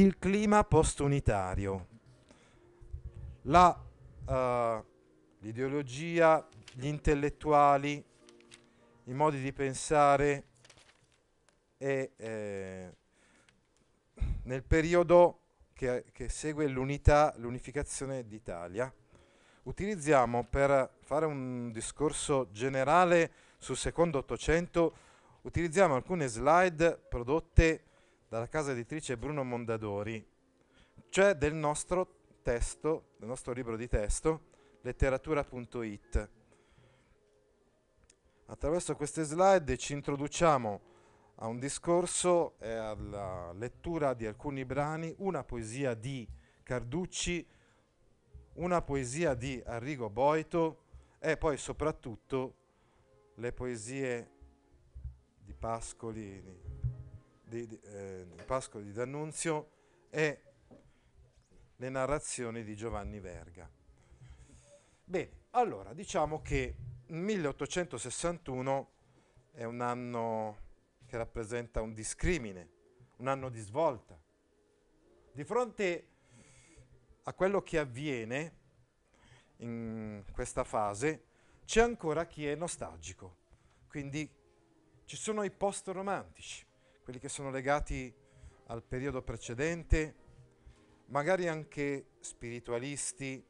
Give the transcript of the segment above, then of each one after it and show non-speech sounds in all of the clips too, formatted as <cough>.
il clima postunitario, la, uh, l'ideologia, gli intellettuali, i modi di pensare e eh, nel periodo che, che segue l'unità, l'unificazione d'Italia, utilizziamo per fare un discorso generale sul secondo Ottocento, utilizziamo alcune slide prodotte dalla casa editrice Bruno Mondadori, cioè del nostro testo, del nostro libro di testo, letteratura.it. Attraverso queste slide ci introduciamo a un discorso e alla lettura di alcuni brani, una poesia di Carducci, una poesia di Arrigo Boito e poi soprattutto le poesie di Pascoli, di, di, eh, di Pasqua di D'Annunzio e le narrazioni di Giovanni Verga. Bene, allora diciamo che 1861 è un anno che rappresenta un discrimine, un anno di svolta. Di fronte a quello che avviene in questa fase, c'è ancora chi è nostalgico, quindi ci sono i post-romantici quelli che sono legati al periodo precedente, magari anche spiritualisti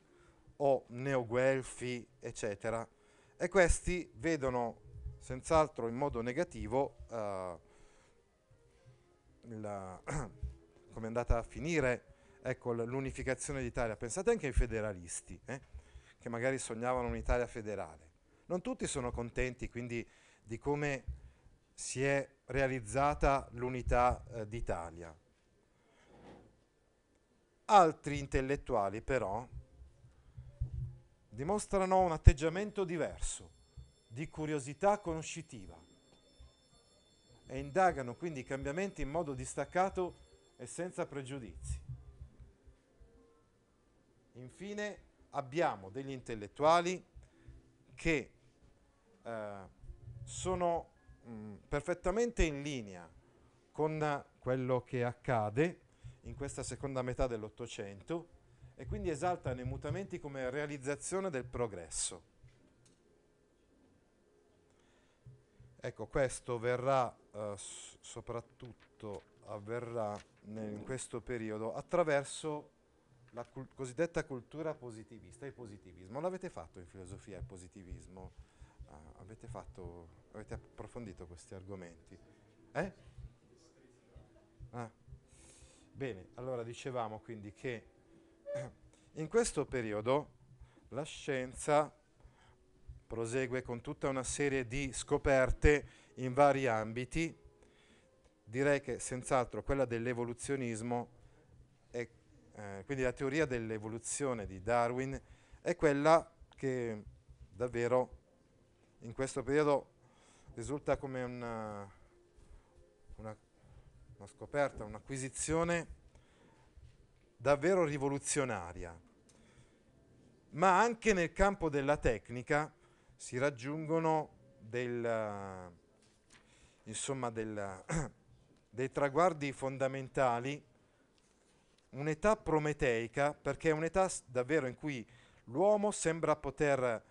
o neoguelfi, eccetera. E questi vedono senz'altro in modo negativo eh, la, <coughs> come è andata a finire ecco, l'unificazione d'Italia. Pensate anche ai federalisti, eh, che magari sognavano un'Italia federale. Non tutti sono contenti quindi di come si è realizzata l'unità eh, d'Italia. Altri intellettuali però dimostrano un atteggiamento diverso, di curiosità conoscitiva e indagano quindi i cambiamenti in modo distaccato e senza pregiudizi. Infine abbiamo degli intellettuali che eh, sono Mm, perfettamente in linea con quello che accade in questa seconda metà dell'Ottocento e quindi esaltano i mutamenti come realizzazione del progresso. Ecco, questo verrà eh, soprattutto avverrà nel, in questo periodo attraverso la cul- cosiddetta cultura positivista, il positivismo. L'avete fatto in filosofia il positivismo? Ah, avete, fatto, avete approfondito questi argomenti. Eh? Ah. Bene, allora dicevamo quindi che <clears throat> in questo periodo la scienza prosegue con tutta una serie di scoperte in vari ambiti. Direi che senz'altro quella dell'evoluzionismo, è, eh, quindi la teoria dell'evoluzione di Darwin, è quella che davvero in questo periodo risulta come una, eh, una, una scoperta, un'acquisizione davvero rivoluzionaria. Ma anche nel campo della tecnica si raggiungono del, eh, insomma, del, <coughs> dei traguardi fondamentali, un'età prometeica, perché è un'età davvero in cui l'uomo sembra poter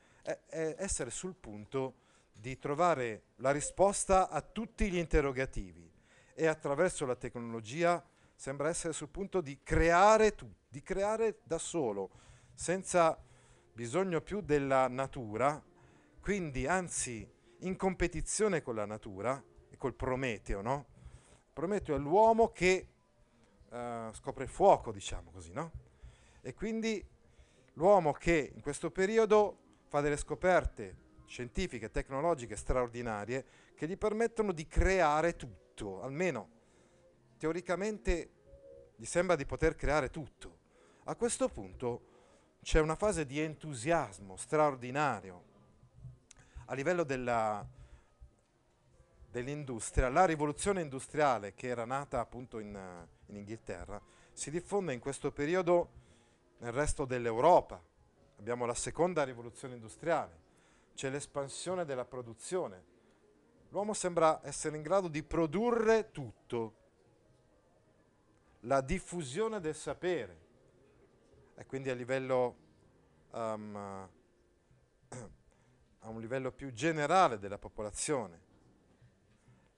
è, essere sul punto di trovare la risposta a tutti gli interrogativi e attraverso la tecnologia sembra essere sul punto di creare, tutto, di creare da solo, senza bisogno più della natura, quindi anzi in competizione con la natura e col Prometeo, no? Prometeo è l'uomo che uh, scopre il fuoco, diciamo così, no? E quindi l'uomo che in questo periodo fa delle scoperte scientifiche, tecnologiche straordinarie che gli permettono di creare tutto, almeno teoricamente gli sembra di poter creare tutto. A questo punto c'è una fase di entusiasmo straordinario. A livello della, dell'industria, la rivoluzione industriale che era nata appunto in, in Inghilterra si diffonde in questo periodo nel resto dell'Europa, abbiamo la seconda rivoluzione industriale, c'è l'espansione della produzione. L'uomo sembra essere in grado di produrre tutto, la diffusione del sapere, e quindi a livello, um, eh, <clears throat> a un livello più generale della popolazione,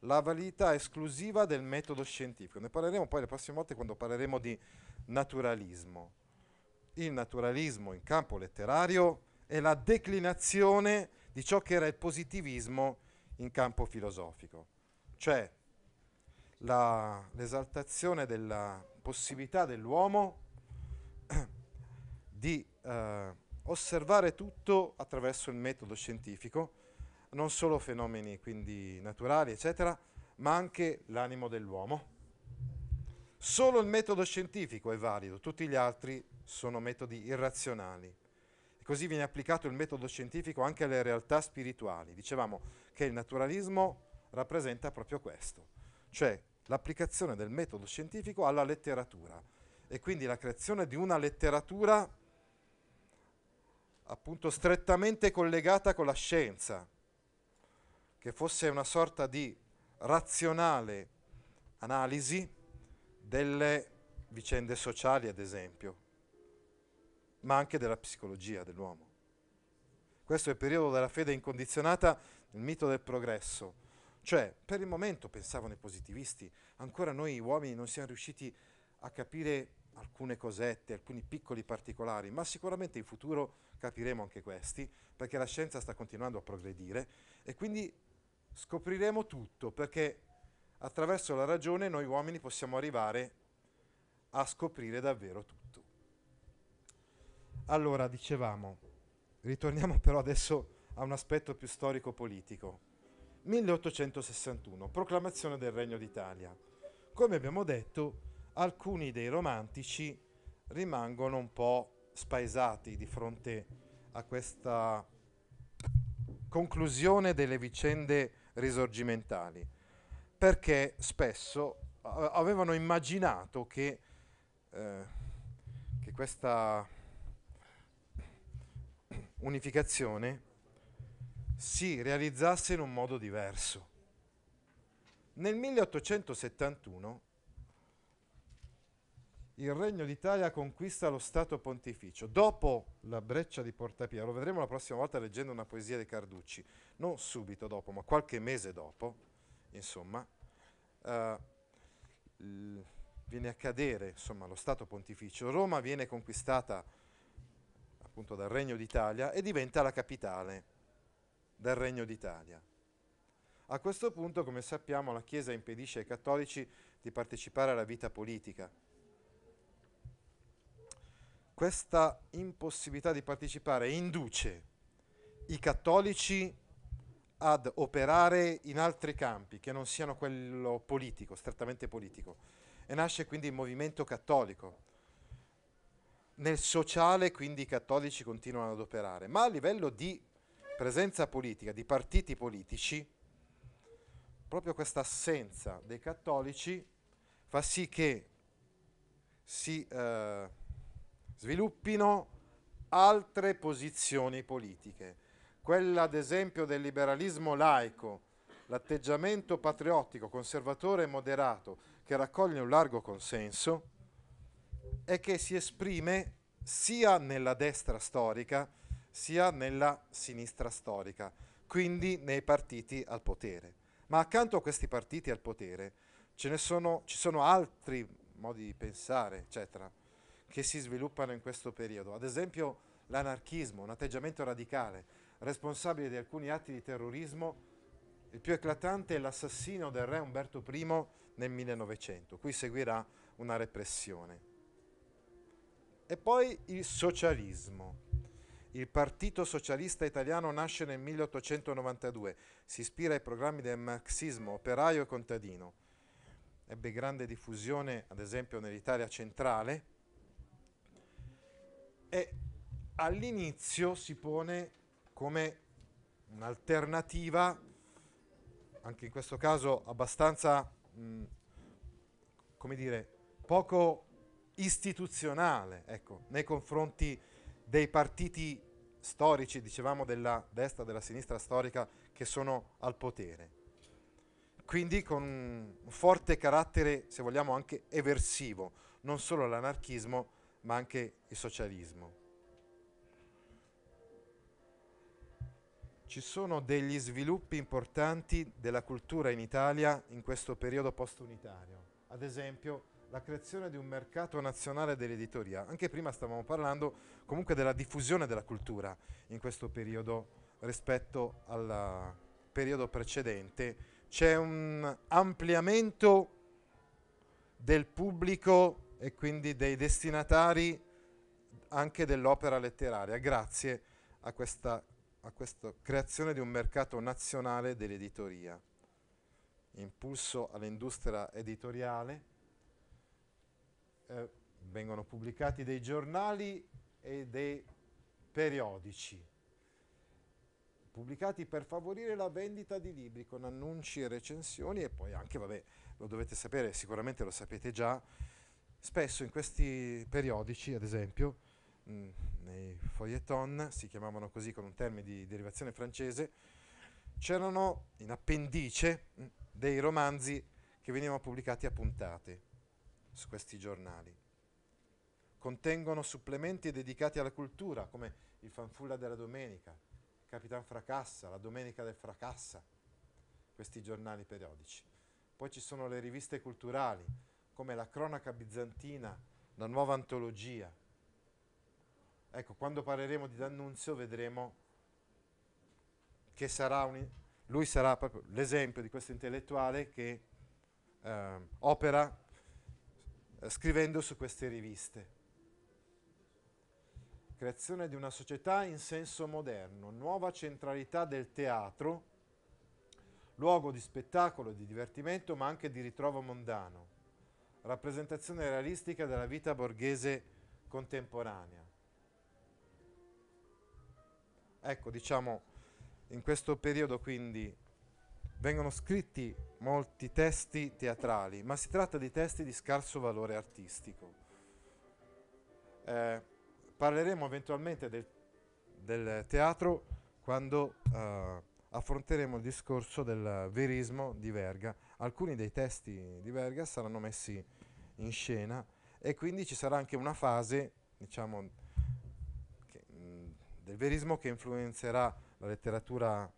la validità esclusiva del metodo scientifico. Ne parleremo poi le prossime volte quando parleremo di naturalismo il naturalismo in campo letterario è la declinazione di ciò che era il positivismo in campo filosofico, cioè la, l'esaltazione della possibilità dell'uomo <clears throat> di eh, osservare tutto attraverso il metodo scientifico, non solo fenomeni quindi naturali, eccetera, ma anche l'animo dell'uomo. Solo il metodo scientifico è valido, tutti gli altri sono metodi irrazionali. E così viene applicato il metodo scientifico anche alle realtà spirituali. Dicevamo che il naturalismo rappresenta proprio questo, cioè l'applicazione del metodo scientifico alla letteratura e quindi la creazione di una letteratura appunto strettamente collegata con la scienza, che fosse una sorta di razionale analisi delle vicende sociali, ad esempio, ma anche della psicologia dell'uomo. Questo è il periodo della fede incondizionata, il mito del progresso. Cioè, per il momento, pensavano i positivisti, ancora noi uomini non siamo riusciti a capire alcune cosette, alcuni piccoli particolari, ma sicuramente in futuro capiremo anche questi, perché la scienza sta continuando a progredire e quindi scopriremo tutto, perché attraverso la ragione noi uomini possiamo arrivare a scoprire davvero tutto. Allora, dicevamo, ritorniamo <laughs> però adesso a un aspetto più storico-politico. 1861, proclamazione del Regno d'Italia. Come abbiamo detto, alcuni dei romantici rimangono un po' spaesati di fronte a questa conclusione delle vicende risorgimentali, perché spesso avevano immaginato che, eh, che questa unificazione si realizzasse in un modo diverso. Nel 1871 il Regno d'Italia conquista lo Stato pontificio. Dopo la breccia di Portapia, lo vedremo la prossima volta leggendo una poesia di Carducci, non subito dopo, ma qualche mese dopo, insomma, eh, viene a cadere insomma, lo Stato pontificio. Roma viene conquistata appunto dal Regno d'Italia e diventa la capitale del Regno d'Italia. A questo punto, come sappiamo, la Chiesa impedisce ai cattolici di partecipare alla vita politica. Questa impossibilità di partecipare induce i cattolici ad operare in altri campi che non siano quello politico, strettamente politico, e nasce quindi il movimento cattolico, nel sociale quindi i cattolici continuano ad operare, ma a livello di presenza politica, di partiti politici, proprio questa assenza dei cattolici fa sì che si eh, sviluppino altre posizioni politiche. Quella ad esempio del liberalismo laico, l'atteggiamento patriottico, conservatore e moderato che raccoglie un largo consenso e che si esprime sia nella destra storica sia nella sinistra storica, quindi nei partiti al potere. Ma accanto a questi partiti al potere sono, ci sono altri modi di pensare, eccetera, che si sviluppano in questo periodo. Ad esempio l'anarchismo, un atteggiamento radicale, responsabile di alcuni atti di terrorismo, il più eclatante è l'assassino del re Umberto I nel 1900, cui seguirà una repressione. E poi il socialismo. Il Partito Socialista Italiano nasce nel 1892, si ispira ai programmi del marxismo operaio e contadino. Ebbe grande diffusione, ad esempio, nell'Italia centrale e all'inizio si pone come un'alternativa, anche in questo caso abbastanza, mh, come dire, poco istituzionale ecco, nei confronti dei partiti storici, dicevamo della destra, della sinistra storica, che sono al potere. Quindi con un forte carattere, se vogliamo, anche eversivo, non solo l'anarchismo, ma anche il socialismo. Ci sono degli sviluppi importanti della cultura in Italia in questo periodo post-unitario. Ad esempio, la creazione di un mercato nazionale dell'editoria. Anche prima stavamo parlando comunque della diffusione della cultura in questo periodo rispetto al periodo precedente. C'è un ampliamento del pubblico e quindi dei destinatari anche dell'opera letteraria, grazie a questa, a questa creazione di un mercato nazionale dell'editoria. Impulso all'industria editoriale eh, vengono pubblicati dei giornali e dei periodici, pubblicati per favorire la vendita di libri con annunci e recensioni e poi anche, vabbè, lo dovete sapere, sicuramente lo sapete già, spesso in questi periodici, ad esempio, mm, nei feuilleton, si chiamavano così con un termine di derivazione francese, c'erano in appendice mm, dei romanzi che venivano pubblicati a puntate su questi giornali. Contengono supplementi dedicati alla cultura, come il fanfulla della domenica, Capitan Fracassa, la domenica del Fracassa, questi giornali periodici. Poi ci sono le riviste culturali, come la cronaca bizantina, la nuova antologia. Ecco, quando parleremo di D'Annunzio vedremo che sarà un, lui sarà proprio l'esempio di questo intellettuale che eh, opera eh, scrivendo su queste riviste. Creazione di una società in senso moderno, nuova centralità del teatro, luogo di spettacolo, e di divertimento, ma anche di ritrovo mondano, rappresentazione realistica della vita borghese contemporanea. Ecco, diciamo, in questo periodo quindi vengono scritti molti testi teatrali, ma si tratta di testi di scarso valore artistico. Eh, parleremo eventualmente del, del teatro quando eh, affronteremo il discorso del verismo di Verga. Alcuni dei testi di Verga saranno messi in scena e quindi ci sarà anche una fase, diciamo, che, mh, mm, del verismo che influenzerà la letteratura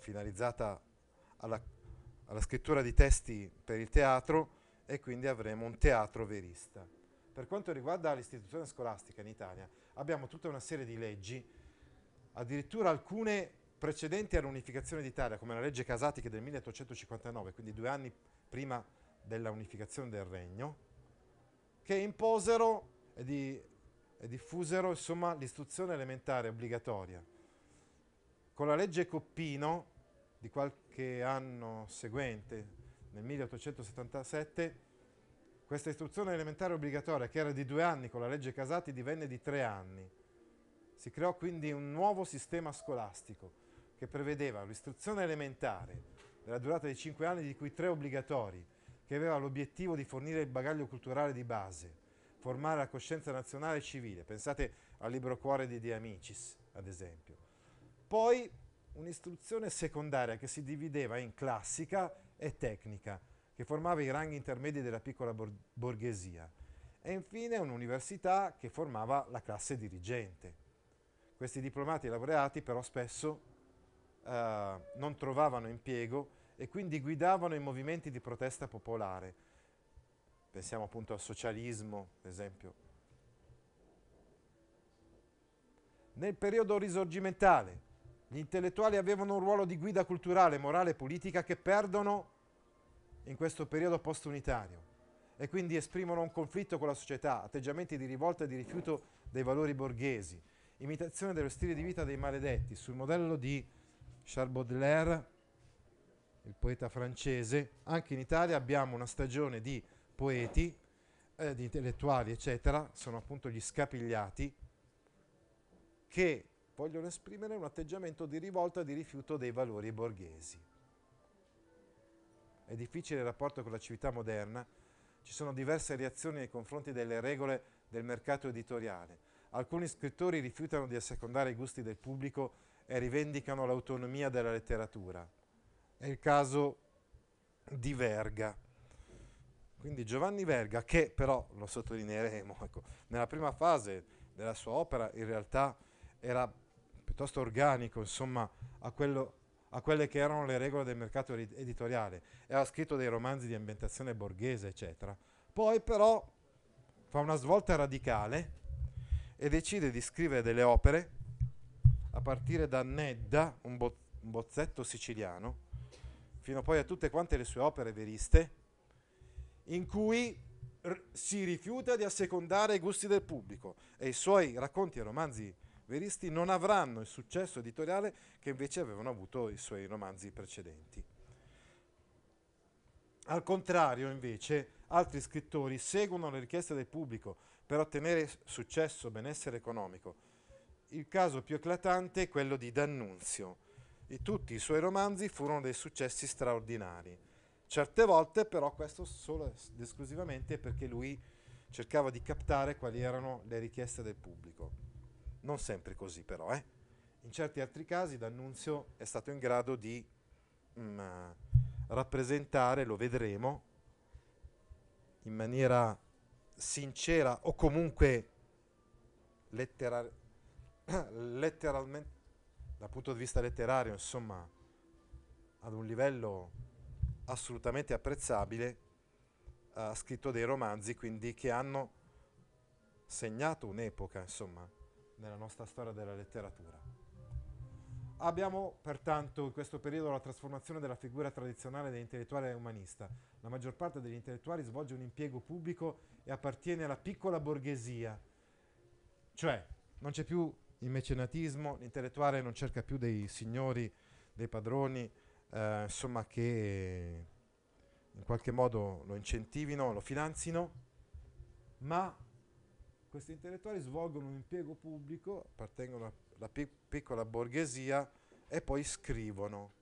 finalizzata alla, alla scrittura di testi per il teatro e quindi avremo un teatro verista. Per quanto riguarda l'istituzione scolastica in Italia abbiamo tutta una serie di leggi, addirittura alcune precedenti all'unificazione d'Italia, come la legge Casati che del 1859, quindi due anni prima della unificazione del regno, che imposero e, di, e diffusero l'istruzione elementare obbligatoria con la legge Coppino di qualche anno seguente, nel 1877, questa istruzione elementare obbligatoria, che era di due anni con la legge Casati, divenne di tre anni. Si creò quindi un nuovo sistema scolastico che prevedeva l'istruzione elementare della durata di cinque anni, di cui tre obbligatori, che aveva l'obiettivo di fornire il bagaglio culturale di base, formare la coscienza nazionale e civile. Pensate al libro Cuore di De Amicis, ad esempio poi un'istruzione secondaria che si divideva in classica e tecnica, che formava i ranghi intermedi della piccola bor borghesia, e infine un'università che formava la classe dirigente. Questi diplomati laureati però spesso eh, non trovavano impiego e quindi guidavano i movimenti di protesta popolare. Pensiamo appunto al socialismo, per esempio. Nel periodo risorgimentale, gli intellettuali avevano un ruolo di guida culturale, morale e politica che perdono in questo periodo post-unitario e quindi esprimono un conflitto con la società, atteggiamenti di rivolta e di rifiuto dei valori borghesi, imitazione dello stile di vita dei maledetti, sul modello di Charles Baudelaire, il poeta francese. Anche in Italia abbiamo una stagione di poeti, eh, di intellettuali, eccetera, sono appunto gli scapigliati, che vogliono esprimere un atteggiamento di rivolta e di rifiuto dei valori borghesi. È difficile il rapporto con la civiltà moderna, ci sono diverse reazioni nei confronti delle regole del mercato editoriale. Alcuni scrittori rifiutano di assecondare i gusti del pubblico e rivendicano l'autonomia della letteratura. È il caso di Verga. Quindi Giovanni Verga, che però lo sottolineeremo, ecco, nella prima fase della sua opera in realtà era piuttosto organico, insomma, a, quello, a quelle che erano le regole del mercato editoriale. e ha scritto dei romanzi di ambientazione borghese, eccetera. Poi però fa una svolta radicale e decide di scrivere delle opere a partire da Nedda, un, bo- un bozzetto siciliano, fino poi a tutte quante le sue opere veriste, in cui r- si rifiuta di assecondare i gusti del pubblico e i suoi racconti e romanzi veristi non avranno il successo editoriale che invece avevano avuto i suoi romanzi precedenti. Al contrario, invece, altri scrittori seguono le richieste del pubblico per ottenere successo, benessere economico. Il caso più eclatante è quello di D'Annunzio. E tutti i suoi romanzi furono dei successi straordinari. Certe volte però questo solo ed esclusivamente perché lui cercava di captare quali erano le richieste del pubblico. Non sempre così però, eh? In certi altri casi D'Annunzio è stato in grado di mh, mm, rappresentare, lo vedremo, in maniera sincera o comunque letterar- <clears throat> letteralmente, dal punto di vista letterario, insomma, ad un livello assolutamente apprezzabile, ha scritto dei romanzi quindi che hanno segnato un'epoca, insomma nella nostra storia della letteratura. Abbiamo pertanto in questo periodo la trasformazione della figura tradizionale dell'intellettuale umanista. La maggior parte degli intellettuali svolge un impiego pubblico e appartiene alla piccola borghesia, cioè non c'è più il mecenatismo, l'intellettuale non cerca più dei signori, dei padroni, eh, insomma che in qualche modo lo incentivino, lo finanzino, ma questi intellettuali svolgono un impiego pubblico, appartengono alla pic- piccola borghesia e poi scrivono.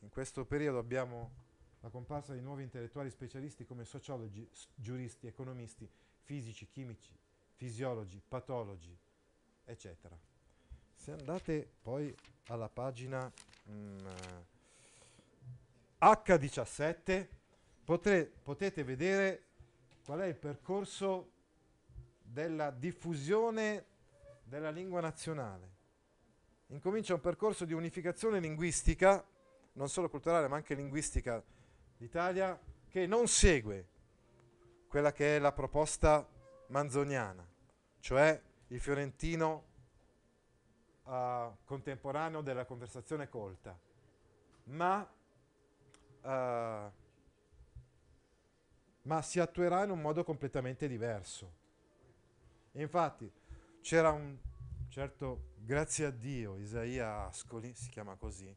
In questo periodo abbiamo la comparsa di nuovi intellettuali specialisti come sociologi, giuristi, economisti, fisici, chimici, fisiologi, patologi, eccetera. Se andate poi alla pagina mh, mm, H17 potre, potete vedere qual è il percorso della diffusione della lingua nazionale. Incomincia un percorso di unificazione linguistica, non solo culturale ma anche linguistica d'Italia, che non segue quella che è la proposta manzoniana, cioè il fiorentino uh, contemporaneo della conversazione colta, ma, uh, ma si attuerà in un modo completamente diverso e infatti c'era un certo, grazie a Dio, Isaia Ascoli, si chiama così,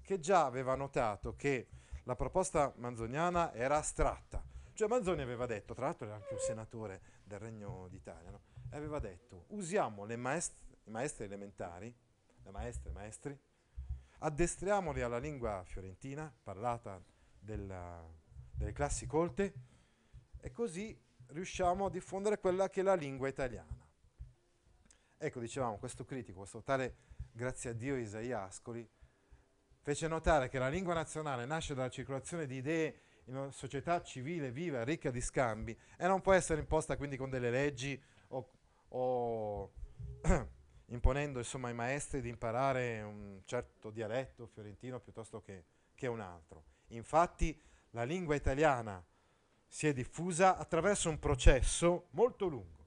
che già aveva notato che la proposta manzoniana era astratta. Cioè Manzoni aveva detto, tra l'altro era anche un senatore del Regno d'Italia, no? aveva detto usiamo le maest- maestre elementari, le maestre e maestri, addestriamoli alla lingua fiorentina parlata della, delle classi colte e così riusciamo a diffondere quella che è la lingua italiana. Ecco, dicevamo, questo critico, questo tale, grazie a Dio, Ascoli, fece notare che la lingua nazionale nasce dalla circolazione di idee in una società civile, viva, ricca di scambi e non può essere imposta quindi con delle leggi o, o <clears throat> imponendo insomma, ai maestri di imparare un certo dialetto fiorentino piuttosto che, che un altro. Infatti la lingua italiana si è diffusa attraverso un processo molto lungo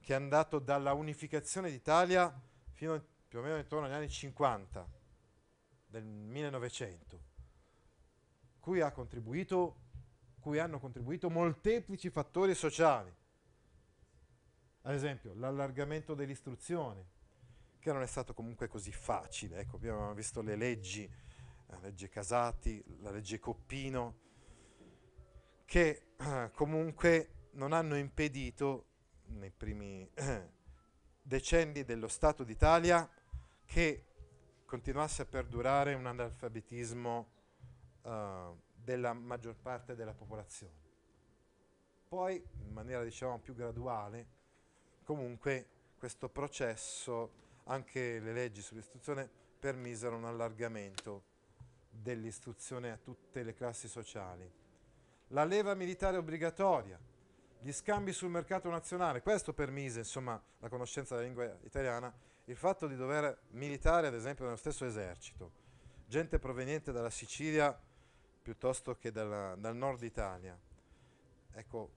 che è andato dalla unificazione d'Italia fino più o meno intorno agli anni 50 del 1900, cui, ha contribuito, cui hanno contribuito molteplici fattori sociali, ad esempio l'allargamento dell'istruzione, che non è stato comunque così facile, ecco, abbiamo visto le leggi, la legge Casati, la legge Coppino, che eh, comunque non hanno impedito nei primi eh, decenni dello Stato d'Italia che continuasse a perdurare un analfabetismo eh, della maggior parte della popolazione. Poi, in maniera diciamo più graduale, comunque questo processo, anche le leggi sull'istruzione permisero un allargamento dell'istruzione a tutte le classi sociali la leva militare obbligatoria, gli scambi sul mercato nazionale, questo permise insomma, la conoscenza della lingua italiana, il fatto di dover militare ad esempio nello stesso esercito, gente proveniente dalla Sicilia piuttosto che dalla, dal nord Italia, ecco,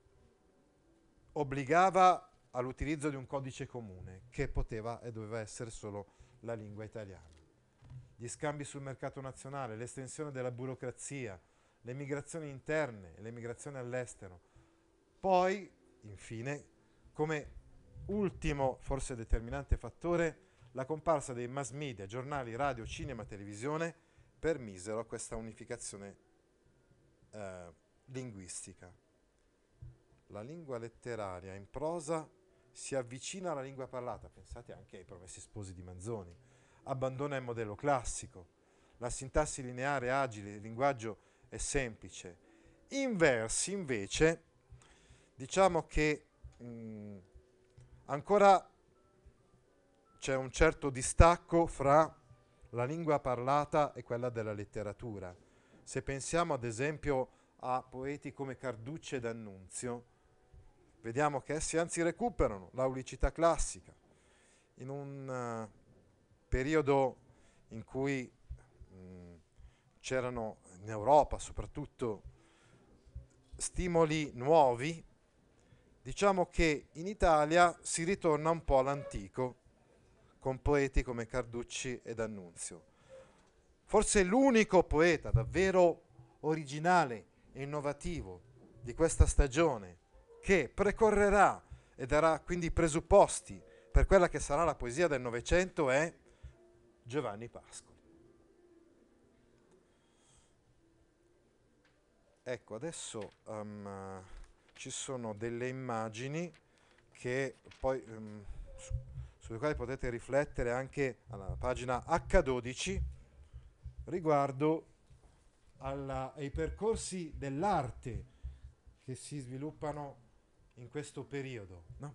obbligava all'utilizzo di un codice comune che poteva e doveva essere solo la lingua italiana. Gli scambi sul mercato nazionale, l'estensione della burocrazia, le migrazioni interne e le migrazioni all'estero. Poi, infine, come ultimo, forse determinante fattore, la comparsa dei mass media, giornali, radio, cinema, televisione, permisero questa unificazione eh, linguistica. La lingua letteraria in prosa si avvicina alla lingua parlata, pensate anche ai promessi sposi di Manzoni, abbandona il modello classico, la sintassi lineare, agile, il linguaggio è semplice. In versi invece diciamo che mh, mm, ancora c'è un certo distacco fra la lingua parlata e quella della letteratura. Se pensiamo ad esempio a poeti come Carducci e D'Annunzio, vediamo che essi anzi recuperano l'aulicità classica. In un uh, periodo in cui mh, mm, c'erano in Europa soprattutto, stimoli nuovi, diciamo che in Italia si ritorna un po' all'antico con poeti come Carducci ed Annunzio. Forse l'unico poeta davvero originale e innovativo di questa stagione che precorrerà e darà quindi presupposti per quella che sarà la poesia del Novecento è Giovanni Pasco. Ecco, adesso um, ci sono delle immagini che poi, um, su, sulle quali potete riflettere anche alla pagina H12 riguardo alla, ai percorsi dell'arte che si sviluppano in questo periodo. No?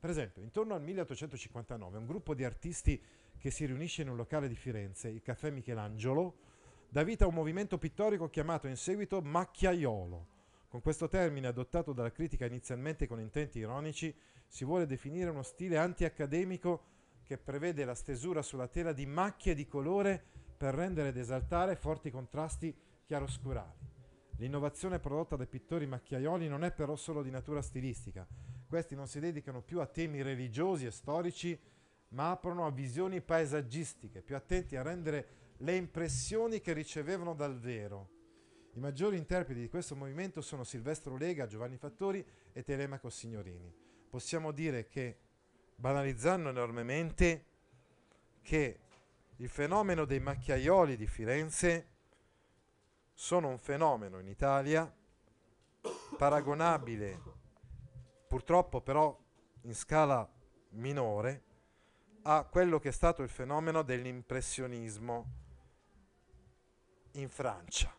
Per esempio, intorno al 1859 un gruppo di artisti che si riunisce in un locale di Firenze, il Caffè Michelangelo, dà vita a un movimento pittorico chiamato in seguito macchiaiolo. Con questo termine, adottato dalla critica inizialmente con intenti ironici, si vuole definire uno stile antiaccademico che prevede la stesura sulla tela di macchie di colore per rendere ed esaltare forti contrasti chiaroscurali. L'innovazione prodotta dai pittori macchiaioli non è però solo di natura stilistica. Questi non si dedicano più a temi religiosi e storici, ma aprono a visioni paesaggistiche, più attenti a rendere le impressioni che ricevevano dal vero. I maggiori interpreti di questo movimento sono Silvestro Lega, Giovanni Fattori e Telemaco Signorini. Possiamo dire che, banalizzando enormemente, che il fenomeno dei macchiaioli di Firenze sono un fenomeno in Italia paragonabile, purtroppo però in scala minore, a quello che è stato il fenomeno dell'impressionismo in Francia.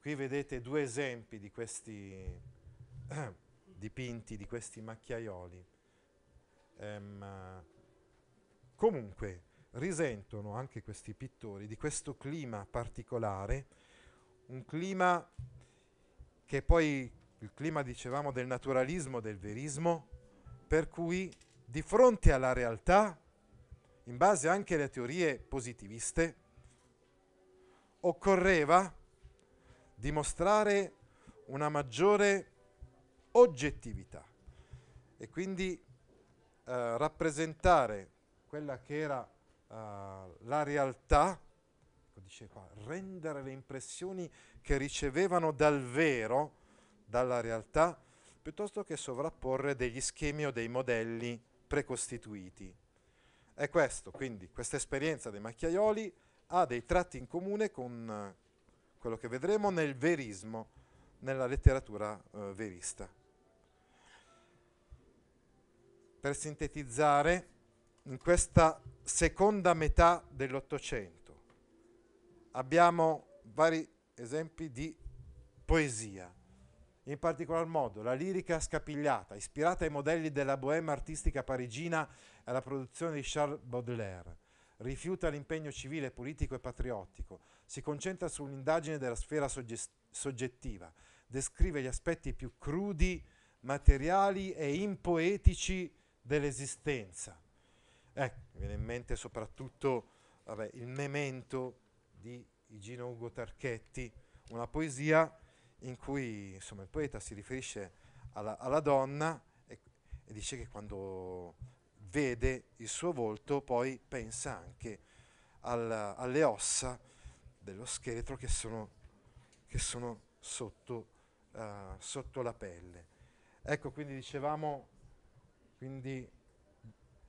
Qui vedete due esempi di questi <clears throat> dipinti, di questi macchiaioli. Um, comunque risentono anche questi pittori di questo clima particolare, un clima che poi il clima dicevamo del naturalismo, del verismo, per cui di fronte alla realtà, in base anche alle teorie positiviste, occorreva dimostrare una maggiore oggettività e quindi eh, rappresentare quella che era eh, la realtà, ecco, diceva, rendere le impressioni che ricevevano dal vero, dalla realtà, piuttosto che sovrapporre degli schemi o dei modelli precostituiti. È questo, quindi, questa esperienza dei macchiaioli ha dei tratti in comune con eh, quello che vedremo nel verismo, nella letteratura eh, verista. Per sintetizzare, in questa seconda metà dell'Ottocento abbiamo vari esempi di poesia, in particolar modo la lirica scapigliata, ispirata ai modelli della bohème artistica parigina e alla produzione di Charles Baudelaire, rifiuta l'impegno civile, politico e patriottico, si concentra sull'indagine della sfera soggettiva, descrive gli aspetti più crudi, materiali e impoetici dell'esistenza. Ecco, mi viene in mente soprattutto vabbè, il memento di Igino Ugo Tarchetti, una poesia in cui insomma, il poeta si riferisce alla, alla donna e, e dice che quando vede il suo volto, poi pensa anche al, alle ossa dello scheletro che sono, che sono sotto, uh, sotto la pelle. Ecco, quindi dicevamo, quindi,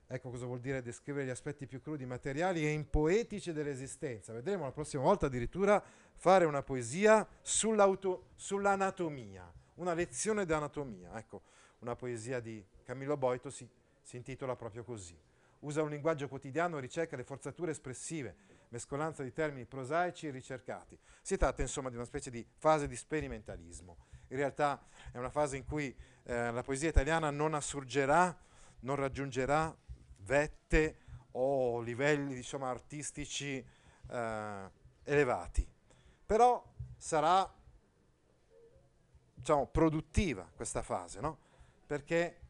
ecco cosa vuol dire descrivere gli aspetti più crudi, materiali e impoetici dell'esistenza. Vedremo la prossima volta addirittura fare una poesia sull'anatomia, una lezione di anatomia. Ecco, una poesia di Camillo Boito si si intitola proprio così. Usa un linguaggio quotidiano e ricerca le forzature espressive, mescolanza di termini prosaici e ricercati. Si tratta insomma di una specie di fase di sperimentalismo. In realtà è una fase in cui eh, la poesia italiana non assurgerà, non raggiungerà vette o livelli diciamo, artistici eh, elevati, però sarà diciamo, produttiva questa fase, no? perché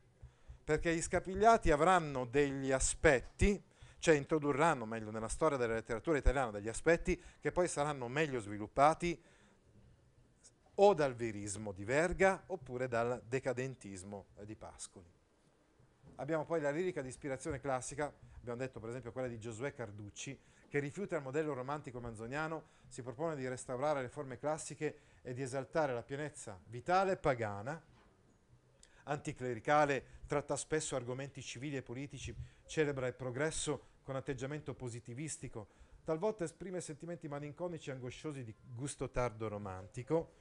perché gli scapigliati avranno degli aspetti, cioè introdurranno meglio nella storia della letteratura italiana degli aspetti che poi saranno meglio sviluppati o dal virismo di Verga oppure dal decadentismo di Pascoli. Abbiamo poi la lirica di ispirazione classica, abbiamo detto per esempio quella di Giosuè Carducci, che rifiuta il modello romantico manzoniano, si propone di restaurare le forme classiche e di esaltare la pienezza vitale e pagana anticlericale, tratta spesso argomenti civili e politici, celebra il progresso con atteggiamento positivistico, talvolta esprime sentimenti malinconici e angosciosi di gusto tardo romantico,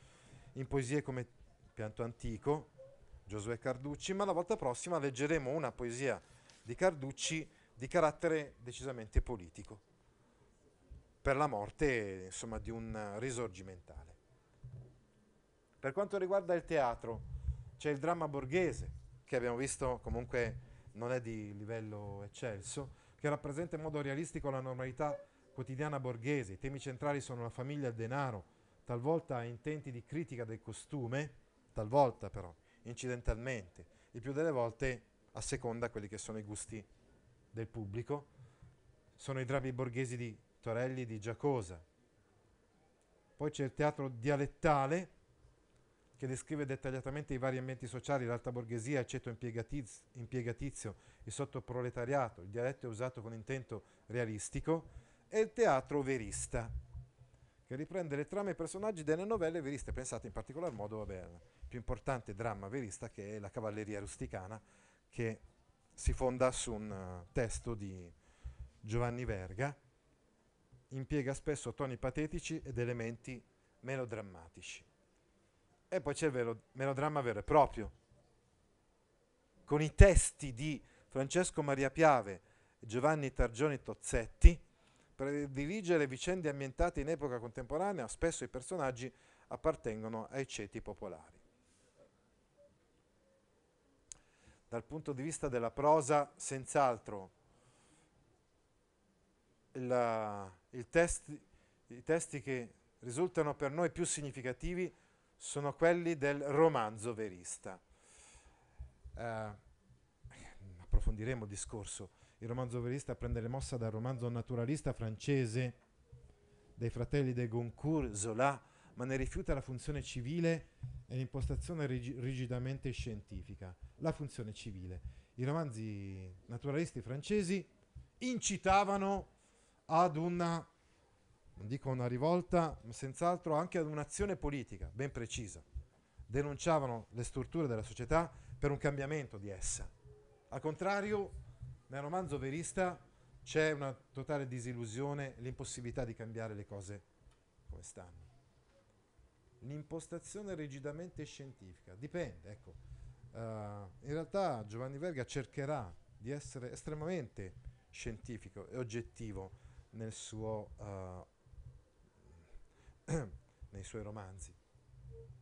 in poesie come Pianto Antico, Giosuè Carducci, ma la volta prossima leggeremo una poesia di Carducci di carattere decisamente politico, per la morte insomma, di un risorgimentale. Per quanto riguarda il teatro, c'è il dramma borghese, che abbiamo visto comunque non è di livello eccelso, che rappresenta in modo realistico la normalità quotidiana borghese. I temi centrali sono la famiglia e il denaro, talvolta intenti di critica del costume, talvolta però, incidentalmente, il più delle volte a seconda quelli che sono i gusti del pubblico. Sono i drammi borghesi di Torelli e di Giacosa. Poi c'è il teatro dialettale, che descrive dettagliatamente i vari ambienti sociali, l'alta borghesia, il ceto impiegatiz- impiegatizio, il sottoproletariato, il dialetto è usato con intento realistico, e il teatro verista, che riprende le trame e i personaggi delle novelle veriste, pensate in particolar modo, al più importante dramma verista che è la cavalleria rusticana, che si fonda su un eh, testo di Giovanni Verga, impiega spesso toni patetici ed elementi melodrammatici. E poi c'è il vero, melodramma vero e proprio, con i testi di Francesco Maria Piave e Giovanni Targioni Tozzetti, per dirigere vicende ambientate in epoca contemporanea, spesso i personaggi appartengono ai ceti popolari. Dal punto di vista della prosa, senz'altro, test, i testi che risultano per noi più significativi sono quelli del romanzo verista. Eh, approfondiremo il discorso. Il romanzo verista prende le mossa dal romanzo naturalista francese dei fratelli de Goncourt, Zola, ma ne rifiuta la funzione civile e l'impostazione rig- rigidamente scientifica. La funzione civile. I romanzi naturalisti francesi incitavano ad una non dico una rivolta, ma senz'altro anche ad un'azione politica ben precisa. Denunciavano le strutture della società per un cambiamento di essa. Al contrario, nel romanzo verista c'è una totale disillusione, l'impossibilità di cambiare le cose come stanno. L'impostazione rigidamente scientifica, dipende, ecco. uh, in realtà Giovanni Verga cercherà di essere estremamente scientifico e oggettivo nel suo uh, <clears throat> nei suoi romanzi.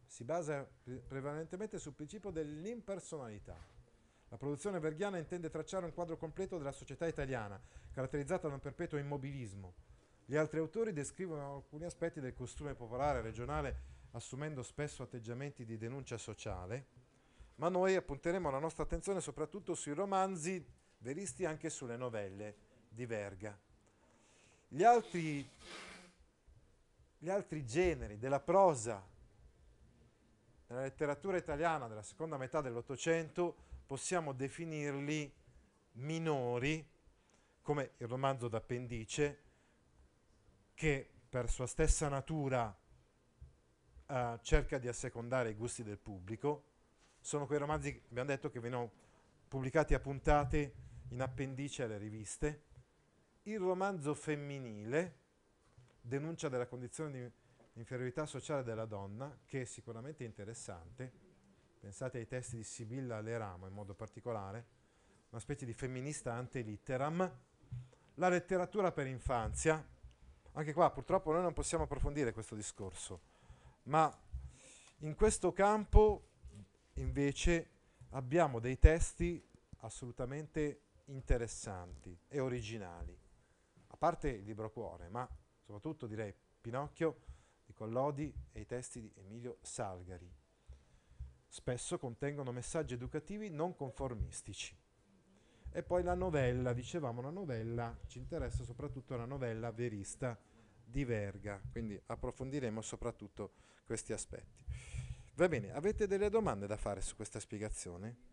Si basa prevalentemente sul principio dell'impersonalità. La produzione verghiana intende tracciare un quadro completo della società italiana, caratterizzata da un perpetuo immobilismo. Gli altri autori descrivono alcuni aspetti del costume popolare regionale assumendo spesso atteggiamenti di denuncia sociale, ma noi appunteremo la nostra attenzione soprattutto sui romanzi veristi e anche sulle novelle di Verga. Gli altri gli altri generi della prosa della letteratura italiana della seconda metà dell'Ottocento possiamo definirli minori, come il romanzo d'appendice, che per sua stessa natura eh, cerca di assecondare i gusti del pubblico. Sono quei romanzi, abbiamo detto, che vengono pubblicati a puntate in appendice alle riviste. Il romanzo femminile, denuncia della condizione di inferiorità sociale della donna, che è sicuramente interessante, pensate ai testi di Sibilla Leramo in modo particolare, una specie di femminista ante litteram, la letteratura per infanzia, anche qua purtroppo noi non possiamo approfondire questo discorso, ma in questo campo invece abbiamo dei testi assolutamente interessanti e originali, a parte il libro cuore, ma soprattutto direi Pinocchio di Collodi e i testi di Emilio Salgari. Spesso contengono messaggi educativi non conformistici. E poi la novella, dicevamo la novella, ci interessa soprattutto la novella verista di Verga, quindi approfondiremo soprattutto questi aspetti. Va bene, avete delle domande da fare su questa spiegazione?